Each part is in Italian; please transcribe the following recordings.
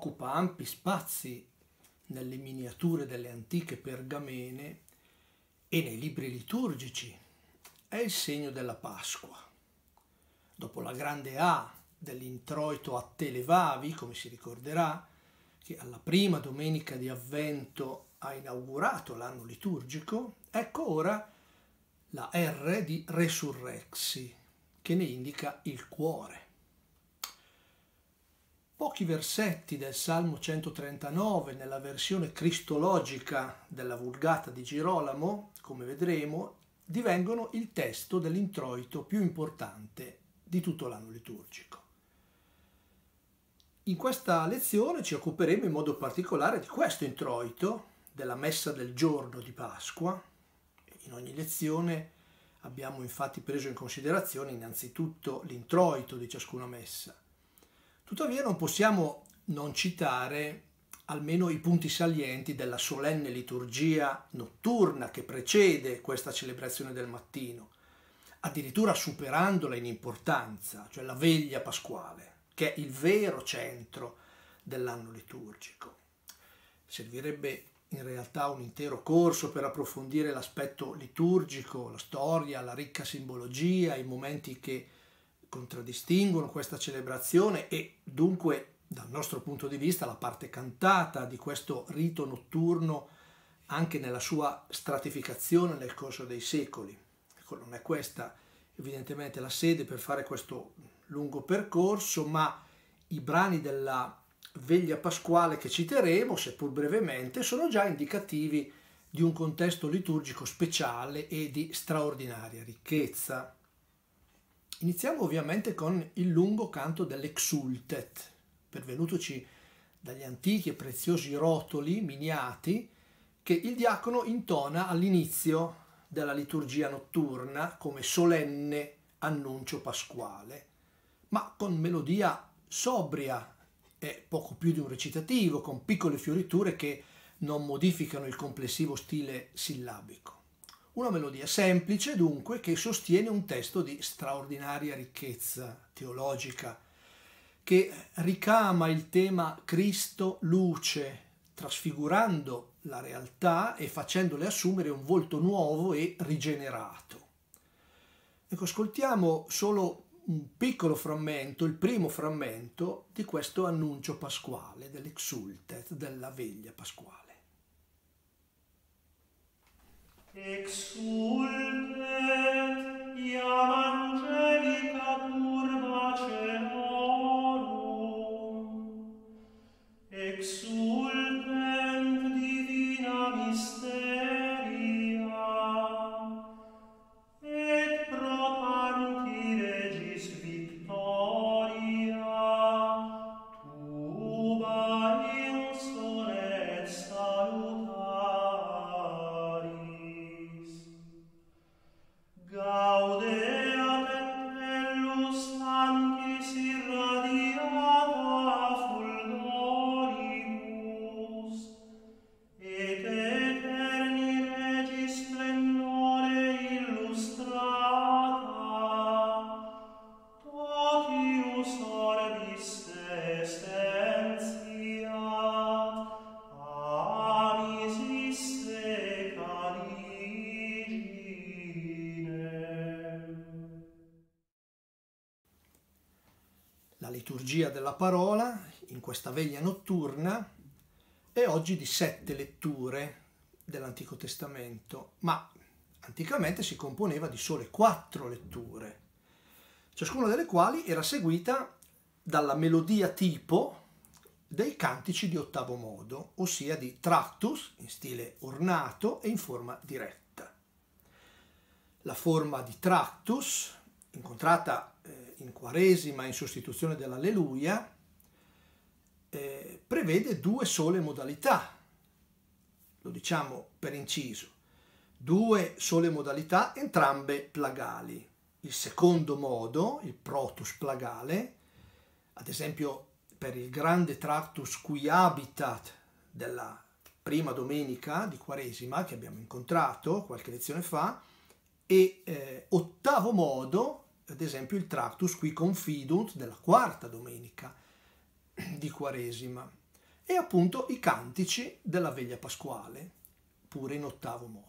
occupa ampi spazi nelle miniature delle antiche pergamene e nei libri liturgici. È il segno della Pasqua. Dopo la grande A dell'introito a Televavi, come si ricorderà, che alla prima domenica di avvento ha inaugurato l'anno liturgico, ecco ora la R di Resurrexi, che ne indica il cuore pochi versetti del Salmo 139 nella versione cristologica della Vulgata di Girolamo, come vedremo, divengono il testo dell'introito più importante di tutto l'anno liturgico. In questa lezione ci occuperemo in modo particolare di questo introito, della messa del giorno di Pasqua. In ogni lezione abbiamo infatti preso in considerazione innanzitutto l'introito di ciascuna messa, Tuttavia non possiamo non citare almeno i punti salienti della solenne liturgia notturna che precede questa celebrazione del mattino, addirittura superandola in importanza, cioè la veglia pasquale, che è il vero centro dell'anno liturgico. Servirebbe in realtà un intero corso per approfondire l'aspetto liturgico, la storia, la ricca simbologia, i momenti che contraddistinguono questa celebrazione e dunque dal nostro punto di vista la parte cantata di questo rito notturno anche nella sua stratificazione nel corso dei secoli. Ecco, non è questa evidentemente la sede per fare questo lungo percorso, ma i brani della veglia pasquale che citeremo, seppur brevemente, sono già indicativi di un contesto liturgico speciale e di straordinaria ricchezza. Iniziamo ovviamente con il lungo canto dell'Exultet, pervenutoci dagli antichi e preziosi rotoli miniati che il diacono intona all'inizio della liturgia notturna come solenne annuncio pasquale, ma con melodia sobria e poco più di un recitativo, con piccole fioriture che non modificano il complessivo stile sillabico. Una melodia semplice, dunque, che sostiene un testo di straordinaria ricchezza teologica, che ricama il tema Cristo-luce, trasfigurando la realtà e facendole assumere un volto nuovo e rigenerato. Ecco, ascoltiamo solo un piccolo frammento, il primo frammento di questo annuncio pasquale, dell'exultet, della veglia pasquale. Exulta liturgia della parola in questa veglia notturna e oggi di sette letture dell'Antico Testamento, ma anticamente si componeva di sole quattro letture, ciascuna delle quali era seguita dalla melodia tipo dei cantici di ottavo modo, ossia di tractus in stile ornato e in forma diretta. La forma di tractus, incontrata eh, in Quaresima in sostituzione dell'Alleluia eh, prevede due sole modalità, lo diciamo per inciso, due sole modalità entrambe plagali. Il secondo modo, il protus plagale, ad esempio per il grande tractus qui habitat della prima domenica di Quaresima che abbiamo incontrato qualche lezione fa, e eh, ottavo modo ad esempio il Tractus qui confidunt della quarta domenica di Quaresima e appunto i cantici della veglia pasquale, pure in ottavo modo.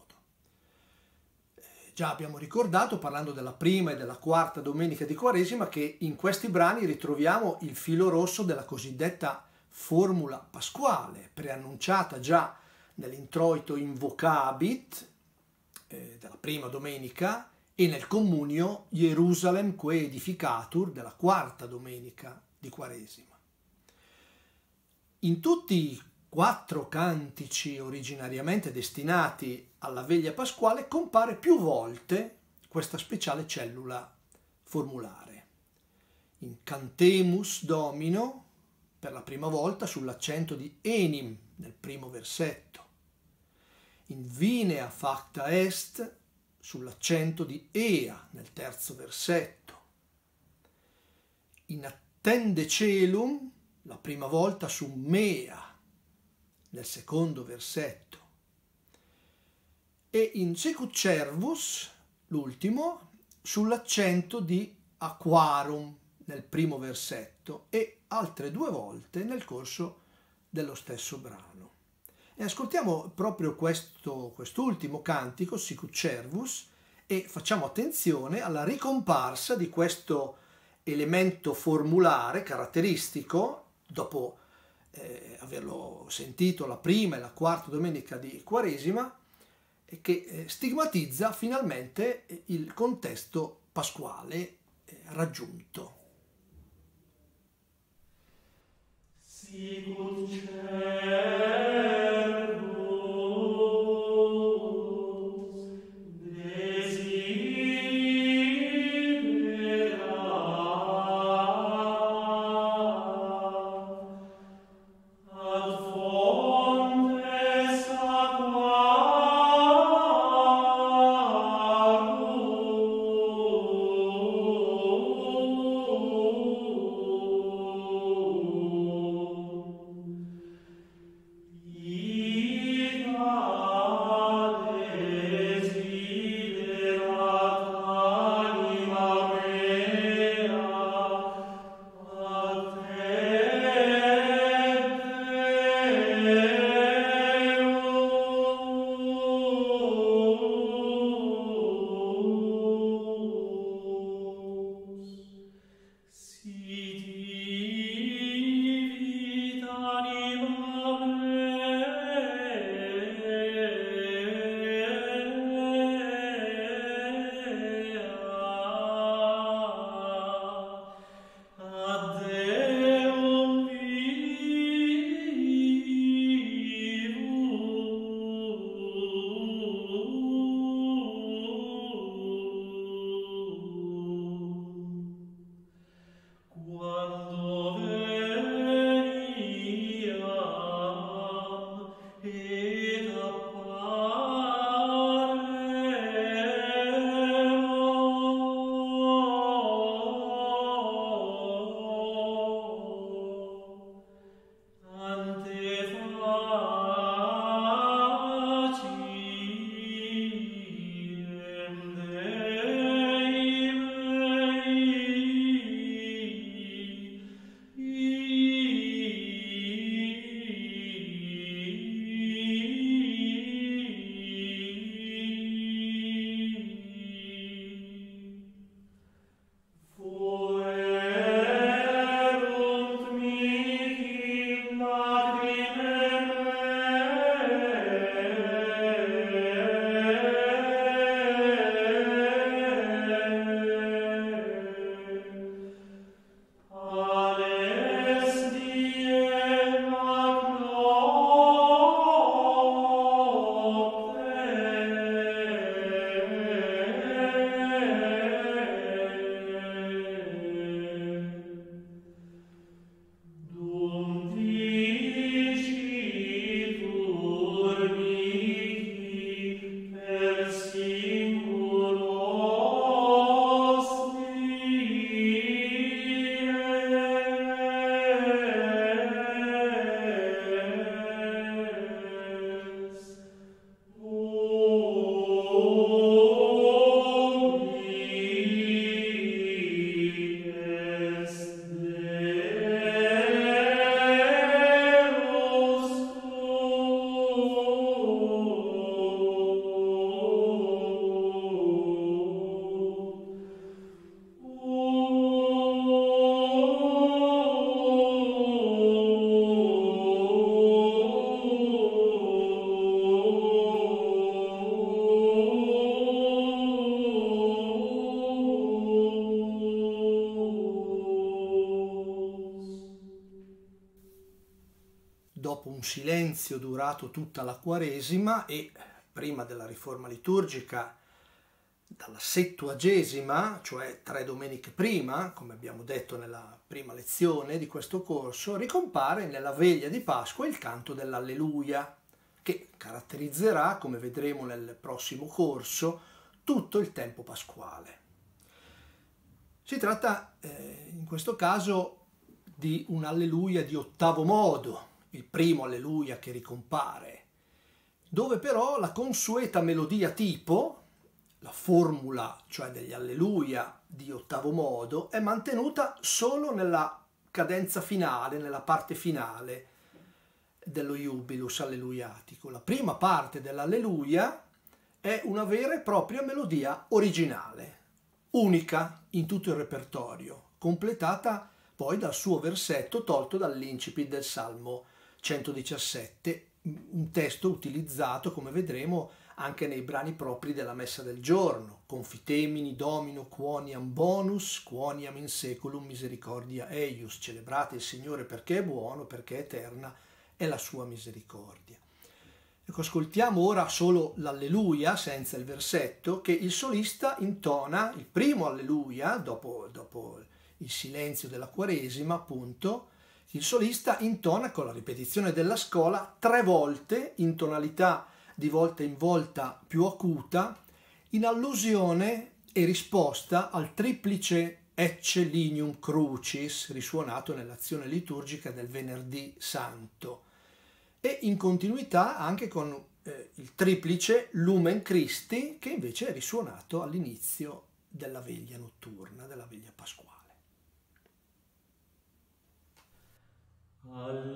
Eh, già abbiamo ricordato, parlando della prima e della quarta domenica di Quaresima, che in questi brani ritroviamo il filo rosso della cosiddetta formula pasquale, preannunciata già nell'introito Invocabit eh, della prima domenica e nel comunio Jerusalem que edificatur della quarta domenica di Quaresima. In tutti i quattro cantici originariamente destinati alla veglia pasquale compare più volte questa speciale cellula formulare. In Cantemus Domino, per la prima volta sull'accento di enim nel primo versetto. In Vinea facta est sull'accento di Ea nel terzo versetto. In attende celum la prima volta su Mea nel secondo versetto. E in Secut Cervus, l'ultimo, sull'accento di Aquarum nel primo versetto e altre due volte nel corso dello stesso brano. E ascoltiamo proprio questo, quest'ultimo cantico, Sicut Cervus, e facciamo attenzione alla ricomparsa di questo elemento formulare caratteristico, dopo eh, averlo sentito la prima e la quarta domenica di Quaresima, che eh, stigmatizza finalmente eh, il contesto pasquale eh, raggiunto. Sicut Cervus un silenzio durato tutta la Quaresima e prima della riforma liturgica dalla settuagesima, cioè tre domeniche prima, come abbiamo detto nella prima lezione di questo corso, ricompare nella veglia di Pasqua il canto dell'Alleluia, che caratterizzerà, come vedremo nel prossimo corso, tutto il tempo pasquale. Si tratta eh, in questo caso di un Alleluia di ottavo modo, il primo alleluia che ricompare, dove però la consueta melodia tipo, la formula, cioè degli alleluia di ottavo modo, è mantenuta solo nella cadenza finale, nella parte finale dello Jubilus alleluiatico. La prima parte dell'alleluia è una vera e propria melodia originale, unica in tutto il repertorio, completata poi dal suo versetto tolto dall'incipit del Salmo 117, un testo utilizzato, come vedremo, anche nei brani propri della messa del giorno, confitemini domino quoniam bonus, quoniam in seculum misericordia eius, celebrate il Signore perché è buono, perché è eterna è la sua misericordia. Ecco, ascoltiamo ora solo l'alleluia senza il versetto che il solista intona, il primo alleluia, dopo, dopo il silenzio della Quaresima, appunto, il solista intona con la ripetizione della scola tre volte in tonalità di volta in volta più acuta in allusione e risposta al triplice Ecce Lignum Crucis risuonato nell'azione liturgica del venerdì santo e in continuità anche con eh, il triplice Lumen Christi che invece è risuonato all'inizio della veglia notturna, della veglia pasquale. Alleluia.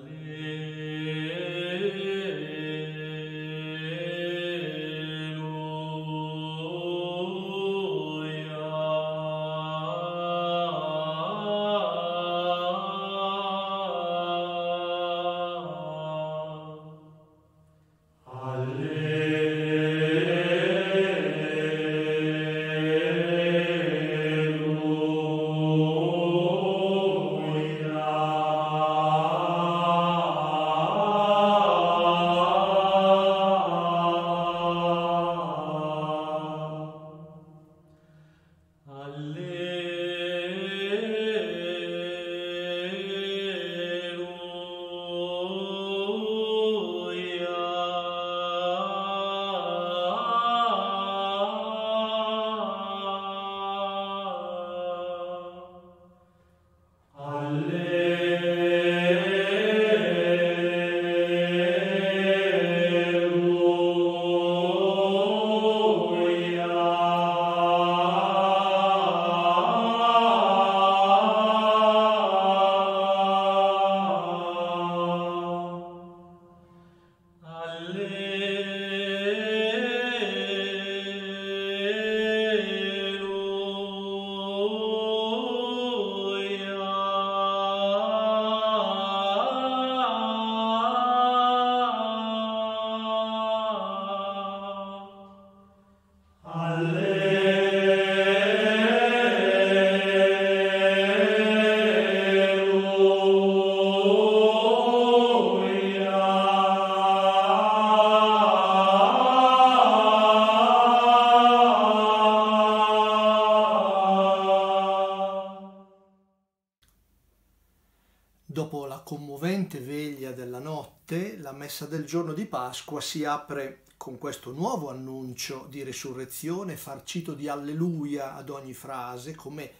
messa del giorno di Pasqua si apre con questo nuovo annuncio di resurrezione, farcito di alleluia ad ogni frase, come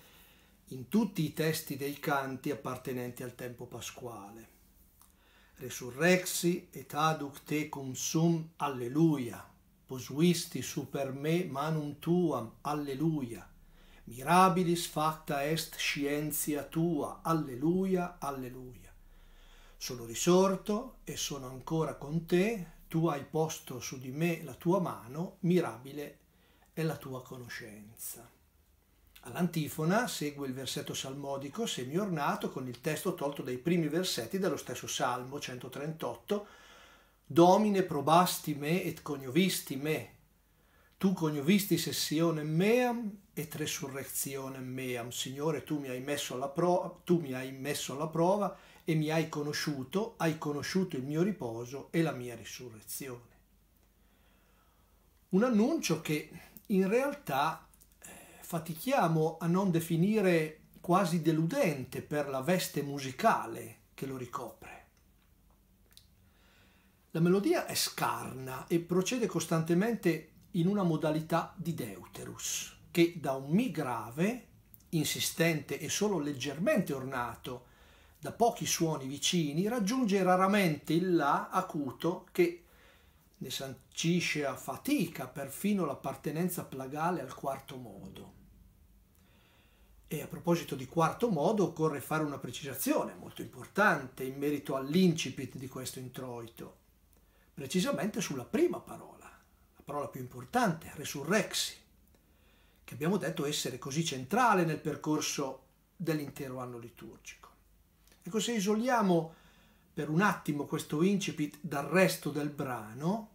in tutti i testi dei canti appartenenti al tempo pasquale. Resurrexi et aduc te consum, alleluia. Posuisti super me manum tuam, alleluia. Mirabilis facta est scientia tua, alleluia, alleluia. Sono risorto e sono ancora con te, tu hai posto su di me la tua mano, mirabile è la tua conoscenza. All'antifona segue il versetto salmodico semiornato con il testo tolto dai primi versetti dello stesso Salmo 138 Domine probasti me et coniovisti me, tu coniovisti sessione meam et resurrezione meam. Signore, tu mi hai messo alla, pro- tu mi hai messo alla prova e mi hai conosciuto, hai conosciuto il mio riposo e la mia risurrezione. Un annuncio che in realtà eh, fatichiamo a non definire quasi deludente per la veste musicale che lo ricopre. La melodia è scarna e procede costantemente in una modalità di deuterus, che da un mi grave, insistente e solo leggermente ornato da pochi suoni vicini, raggiunge raramente il La acuto che ne sancisce a fatica perfino l'appartenenza plagale al quarto modo. E a proposito di quarto modo occorre fare una precisazione molto importante in merito all'incipit di questo introito, precisamente sulla prima parola, la parola più importante, resurrexi, che abbiamo detto essere così centrale nel percorso dell'intero anno liturgico. Ecco, se isoliamo per un attimo questo incipit dal resto del brano,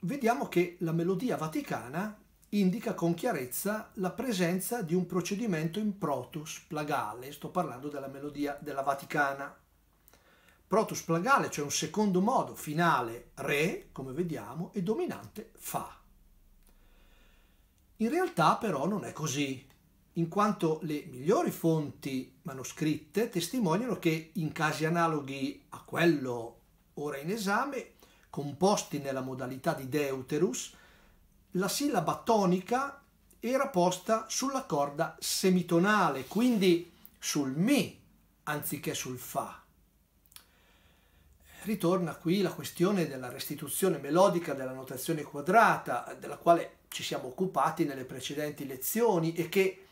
vediamo che la melodia vaticana indica con chiarezza la presenza di un procedimento in protus plagale, sto parlando della melodia della Vaticana. Protus plagale, cioè un secondo modo, finale re, come vediamo, e dominante fa. In realtà però non è così in quanto le migliori fonti manoscritte testimoniano che in casi analoghi a quello ora in esame, composti nella modalità di deuterus, la sillaba tonica era posta sulla corda semitonale, quindi sul mi anziché sul fa. Ritorna qui la questione della restituzione melodica della notazione quadrata, della quale ci siamo occupati nelle precedenti lezioni e che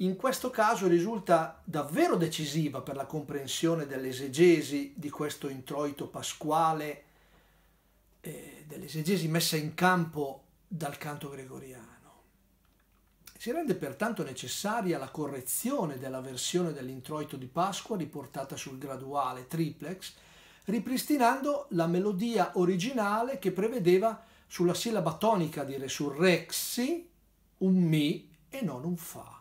in questo caso risulta davvero decisiva per la comprensione dell'esegesi di questo introito pasquale, eh, dell'esegesi messa in campo dal canto gregoriano. Si rende pertanto necessaria la correzione della versione dell'introito di Pasqua riportata sul graduale triplex, ripristinando la melodia originale che prevedeva sulla sillaba tonica di resurrexi un mi e non un fa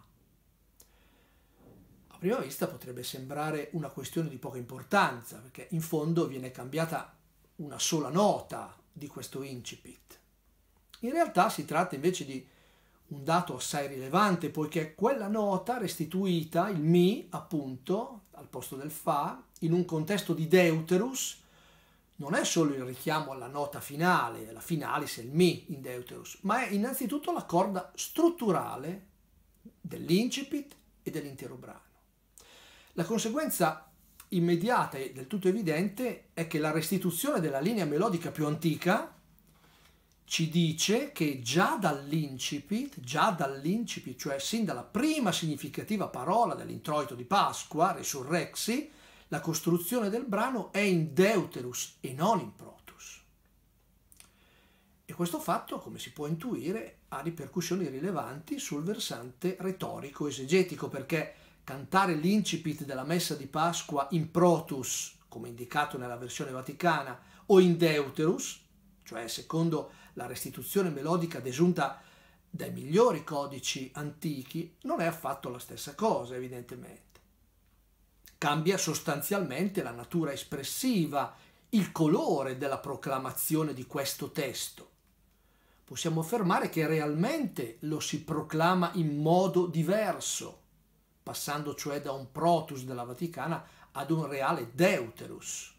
prima vista potrebbe sembrare una questione di poca importanza, perché in fondo viene cambiata una sola nota di questo incipit. In realtà si tratta invece di un dato assai rilevante, poiché quella nota restituita, il mi appunto, al posto del fa, in un contesto di deuterus, non è solo il richiamo alla nota finale, la finale se il mi in deuterus, ma è innanzitutto la corda strutturale dell'incipit e dell'intero brano. La conseguenza immediata e del tutto evidente è che la restituzione della linea melodica più antica ci dice che già dall'incipit, già dall'incipit, cioè sin dalla prima significativa parola dell'introito di Pasqua, Resurrexi, la costruzione del brano è in deuterus e non in protus. E questo fatto, come si può intuire, ha ripercussioni rilevanti sul versante retorico-esegetico, perché cantare l'incipit della messa di Pasqua in protus, come indicato nella versione vaticana, o in deuterus, cioè secondo la restituzione melodica desunta dai migliori codici antichi, non è affatto la stessa cosa, evidentemente. Cambia sostanzialmente la natura espressiva, il colore della proclamazione di questo testo. Possiamo affermare che realmente lo si proclama in modo diverso passando cioè da un protus della Vaticana ad un reale deuterus.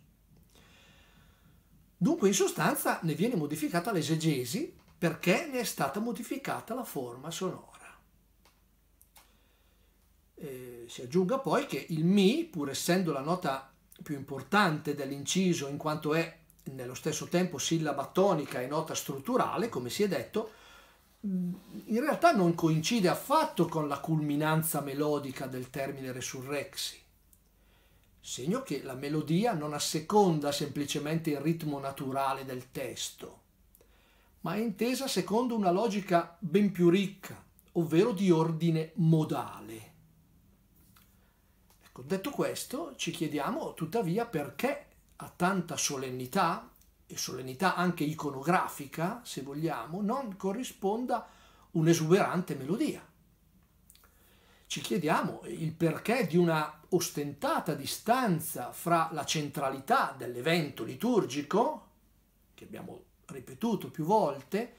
Dunque in sostanza ne viene modificata l'esegesi perché ne è stata modificata la forma sonora. Eh, si aggiunga poi che il Mi, pur essendo la nota più importante dell'inciso in quanto è nello stesso tempo sillaba tonica e nota strutturale, come si è detto, Mm, in realtà non coincide affatto con la culminanza melodica del termine resurrexi, segno che la melodia non asseconda semplicemente il ritmo naturale del testo, ma è intesa secondo una logica ben più ricca, ovvero di ordine modale. Ecco, detto questo, ci chiediamo tuttavia perché a tanta solennità e solennità anche iconografica, se vogliamo, non corrisponda un'esuberante melodia. Ci chiediamo il perché di una ostentata distanza fra la centralità dell'evento liturgico, che abbiamo ripetuto più volte,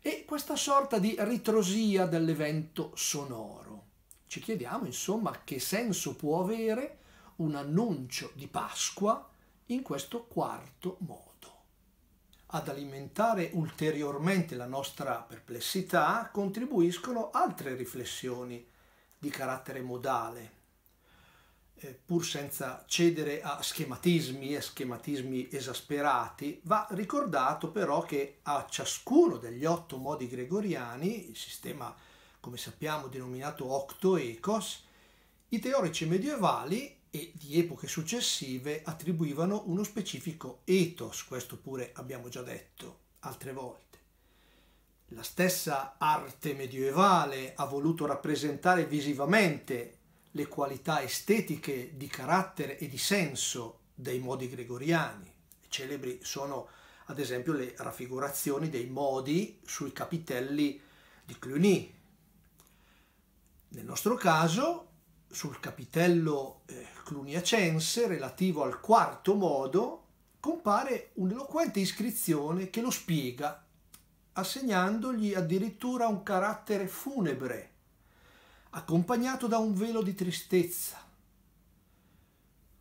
e questa sorta di ritrosia dell'evento sonoro. Ci chiediamo insomma che senso può avere un annuncio di Pasqua in questo quarto modo. Ad alimentare ulteriormente la nostra perplessità contribuiscono altre riflessioni di carattere modale, eh, pur senza cedere a schematismi e schematismi esasperati, va ricordato però che a ciascuno degli otto modi gregoriani, il sistema come sappiamo denominato octoecos, i teorici medievali e di epoche successive attribuivano uno specifico ethos, questo pure abbiamo già detto altre volte. La stessa arte medievale ha voluto rappresentare visivamente le qualità estetiche di carattere e di senso dei modi gregoriani. Celebri sono ad esempio le raffigurazioni dei modi sui capitelli di Cluny. Nel nostro caso sul capitello eh, cluniacense relativo al quarto modo compare un'eloquente iscrizione che lo spiega, assegnandogli addirittura un carattere funebre, accompagnato da un velo di tristezza.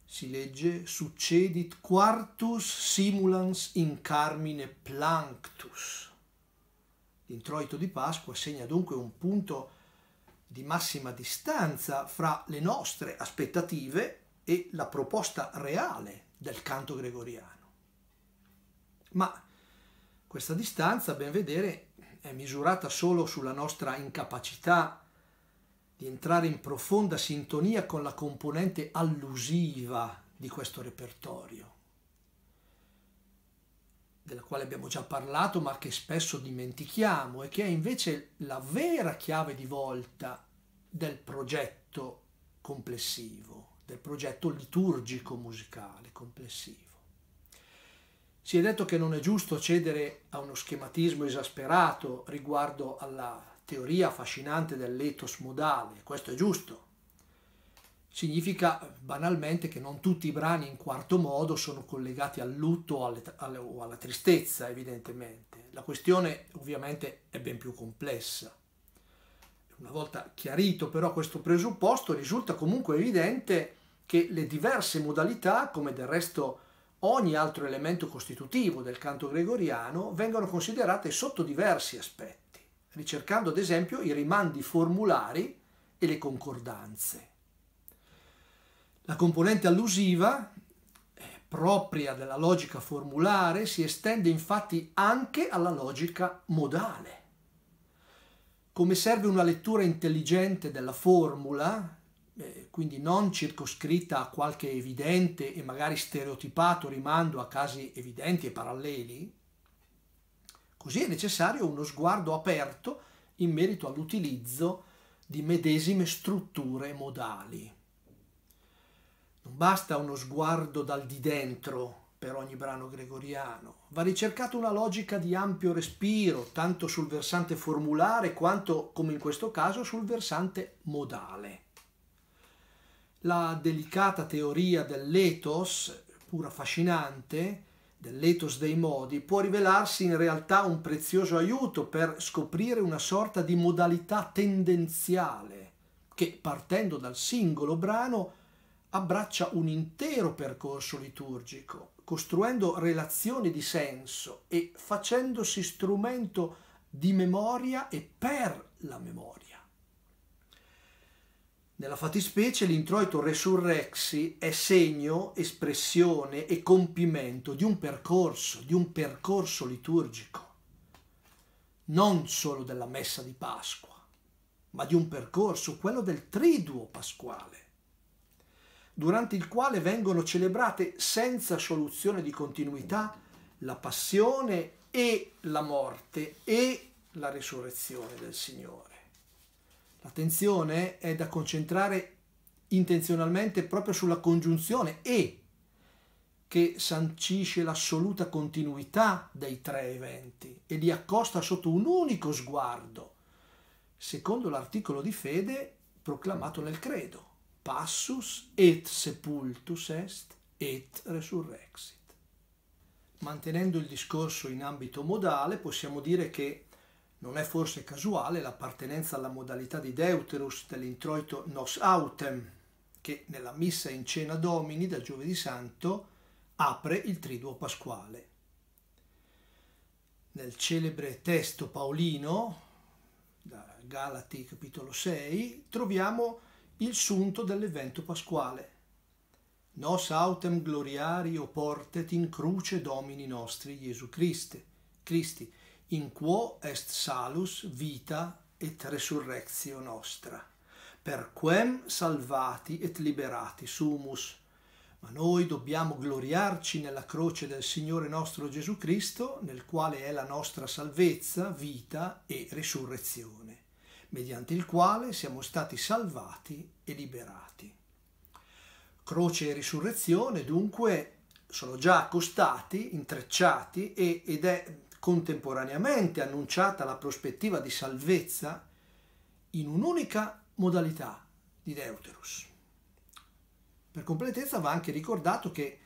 Si legge succedit quartus simulans in carmine planctus. L'introito di Pasqua segna dunque un punto di massima distanza fra le nostre aspettative e la proposta reale del canto gregoriano. Ma questa distanza, a ben vedere, è misurata solo sulla nostra incapacità di entrare in profonda sintonia con la componente allusiva di questo repertorio, della quale abbiamo già parlato ma che spesso dimentichiamo e che è invece la vera chiave di volta del progetto complessivo, del progetto liturgico musicale complessivo. Si è detto che non è giusto cedere a uno schematismo esasperato riguardo alla teoria affascinante dell'ethos modale, questo è giusto. Significa banalmente che non tutti i brani in quarto modo sono collegati al lutto o, alle, alle, o alla tristezza, evidentemente. La questione ovviamente è ben più complessa. Una volta chiarito però questo presupposto, risulta comunque evidente che le diverse modalità, come del resto ogni altro elemento costitutivo del canto gregoriano, vengono considerate sotto diversi aspetti, ricercando ad esempio i rimandi formulari e le concordanze. La componente allusiva, eh, propria della logica formulare, si estende infatti anche alla logica modale come serve una lettura intelligente della formula, eh, quindi non circoscritta a qualche evidente e magari stereotipato rimando a casi evidenti e paralleli, così è necessario uno sguardo aperto in merito all'utilizzo di medesime strutture modali. Non basta uno sguardo dal di dentro per ogni brano gregoriano. Va ricercata una logica di ampio respiro, tanto sul versante formulare quanto, come in questo caso, sul versante modale. La delicata teoria dell'ethos, pur affascinante, dell'ethos dei modi, può rivelarsi in realtà un prezioso aiuto per scoprire una sorta di modalità tendenziale che, partendo dal singolo brano, abbraccia un intero percorso liturgico costruendo relazioni di senso e facendosi strumento di memoria e per la memoria. Nella fattispecie l'introito resurrexi è segno, espressione e compimento di un percorso, di un percorso liturgico, non solo della messa di Pasqua, ma di un percorso, quello del triduo pasquale durante il quale vengono celebrate senza soluzione di continuità la passione e la morte e la risurrezione del Signore. L'attenzione è da concentrare intenzionalmente proprio sulla congiunzione e che sancisce l'assoluta continuità dei tre eventi e li accosta sotto un unico sguardo, secondo l'articolo di fede proclamato nel credo passus et sepultus est et resurrexit. Mantenendo il discorso in ambito modale, possiamo dire che non è forse casuale l'appartenenza alla modalità di Deuterus dell'introito Nos Autem, che nella messa in cena domini da giovedì santo apre il triduo pasquale. Nel celebre testo paolino, da Galati capitolo 6, troviamo il sunto dell'evento pasquale. Nos autem gloriario portet in cruce domini nostri Gesù Cristo. Christi, in quo est salus vita et resurrectio nostra, per quem salvati et liberati sumus. Ma noi dobbiamo gloriarci nella croce del Signore nostro Gesù Cristo, nel quale è la nostra salvezza, vita e risurrezione mediante il quale siamo stati salvati e liberati. Croce e risurrezione dunque sono già accostati, intrecciati e, ed è contemporaneamente annunciata la prospettiva di salvezza in un'unica modalità di Deuterus. Per completezza va anche ricordato che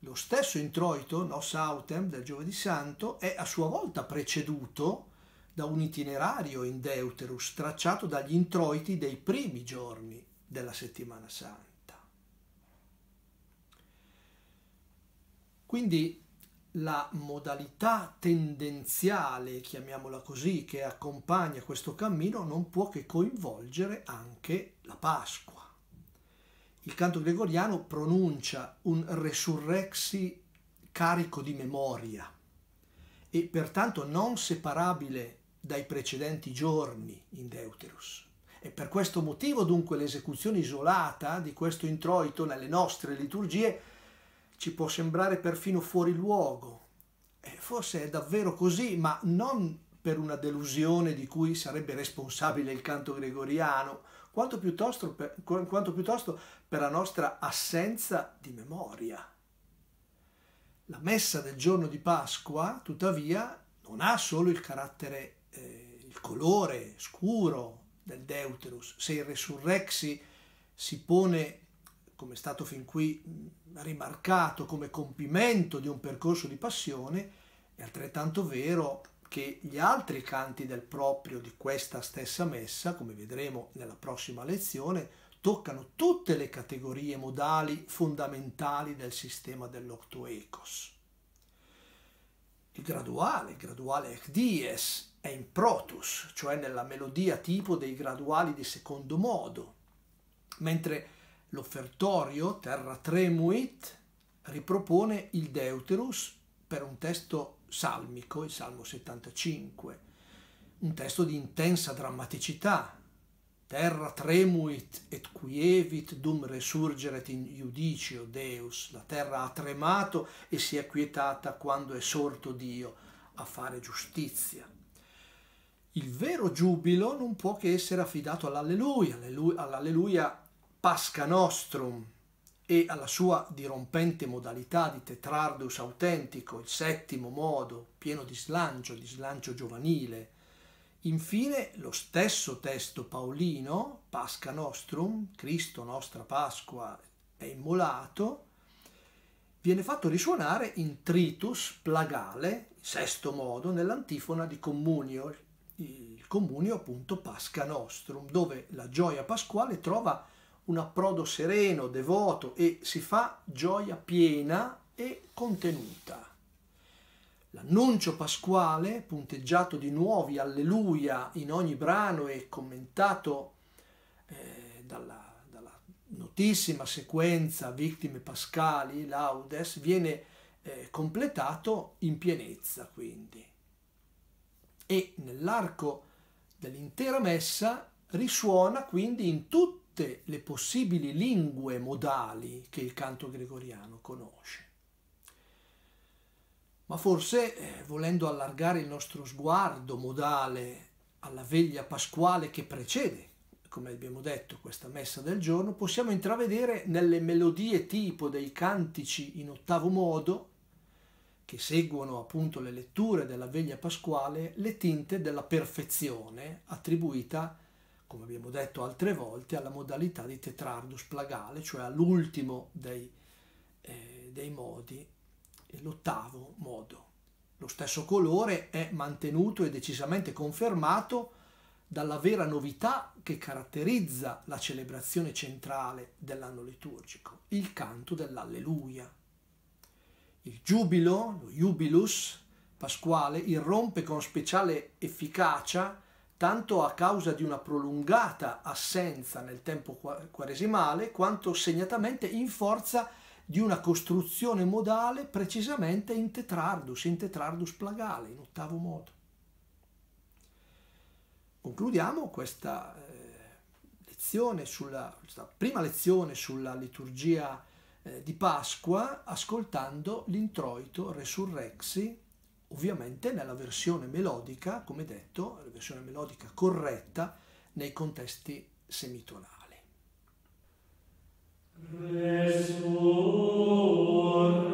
lo stesso introito, Nos Autem, del Giovedì Santo, è a sua volta preceduto da un itinerario in Deuterus tracciato dagli introiti dei primi giorni della settimana santa. Quindi la modalità tendenziale, chiamiamola così, che accompagna questo cammino non può che coinvolgere anche la Pasqua. Il canto gregoriano pronuncia un resurrexi carico di memoria e pertanto non separabile dai precedenti giorni in Deuterus. E per questo motivo dunque l'esecuzione isolata di questo introito nelle nostre liturgie ci può sembrare perfino fuori luogo. E forse è davvero così, ma non per una delusione di cui sarebbe responsabile il canto gregoriano, quanto piuttosto per, quanto piuttosto per la nostra assenza di memoria. La messa del giorno di Pasqua, tuttavia, non ha solo il carattere eh, il colore scuro del Deuterus, se il Resurrexi si pone, come è stato fin qui mm, rimarcato, come compimento di un percorso di passione, è altrettanto vero che gli altri canti del proprio di questa stessa messa, come vedremo nella prossima lezione, toccano tutte le categorie modali fondamentali del sistema dell'Octoecos. Il graduale, il graduale dies, è in protus, cioè nella melodia tipo dei graduali di secondo modo, mentre l'offertorio Terra Tremuit ripropone il Deuterus per un testo salmico, il Salmo 75, un testo di intensa drammaticità. Terra tremuit et quievit dum resurgeret in judicio Deus. La terra ha tremato e si è quietata quando è sorto Dio a fare giustizia il vero giubilo non può che essere affidato all'alleluia, all'alleluia Pasca Nostrum e alla sua dirompente modalità di tetrardus autentico, il settimo modo, pieno di slancio, di slancio giovanile. Infine, lo stesso testo paolino, Pasca Nostrum, Cristo nostra Pasqua è immolato, viene fatto risuonare in tritus plagale, sesto modo, nell'antifona di Communio, il comunio appunto Pasca Nostrum, dove la gioia pasquale trova un approdo sereno, devoto e si fa gioia piena e contenuta. L'annuncio pasquale, punteggiato di nuovi alleluia in ogni brano e commentato eh, dalla, dalla, notissima sequenza Vittime Pascali, Laudes, viene eh, completato in pienezza quindi e nell'arco dell'intera messa risuona quindi in tutte le possibili lingue modali che il canto gregoriano conosce. Ma forse, eh, volendo allargare il nostro sguardo modale alla veglia pasquale che precede, come abbiamo detto, questa messa del giorno, possiamo intravedere nelle melodie tipo dei cantici in ottavo modo che seguono appunto le letture della veglia pasquale le tinte della perfezione attribuita, come abbiamo detto altre volte, alla modalità di tetrardus plagale, cioè all'ultimo dei, eh, dei modi, l'ottavo modo. Lo stesso colore è mantenuto e decisamente confermato dalla vera novità che caratterizza la celebrazione centrale dell'anno liturgico, il canto dell'alleluia. Il giubilo, lo jubilus pasquale, irrompe con speciale efficacia tanto a causa di una prolungata assenza nel tempo quaresimale, quanto segnatamente in forza di una costruzione modale precisamente in tetrardus, in tetrardus plagale, in ottavo modo. Concludiamo questa eh, lezione sulla, questa prima lezione sulla liturgia eh, di Pasqua ascoltando l'introito Resurrexi, ovviamente nella versione melodica, come detto, la versione melodica corretta nei contesti semitonali. Resurrexi.